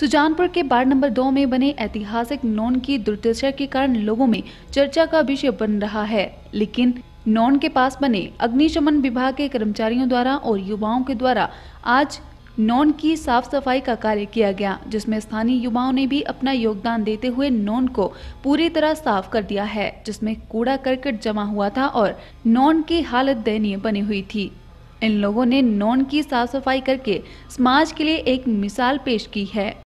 सुजानपुर के board number दो में बने ऐतिहासिक नॉन की दुर्दशा के कारण लोगों में चर्चा का विषय बन रहा है लेकिन नॉन के पास बने अग्निशमन विभाग के कर्मचारियों द्वारा और युवाओं के द्वारा आज नॉन की साफ सफाई का कार्य किया गया जिसमें स्थानीय युवाओं ने भी अपना योगदान देते हुए नॉन को पूरी तरह साफ कर दिया है जिसमें कूड़ा करकट जमा हुआ था और नॉन की हालत दयनीय बनी हुई थी इन लोगों ने नॉन की साफ सफाई करके समाज के लिए एक मिसाल पेश की है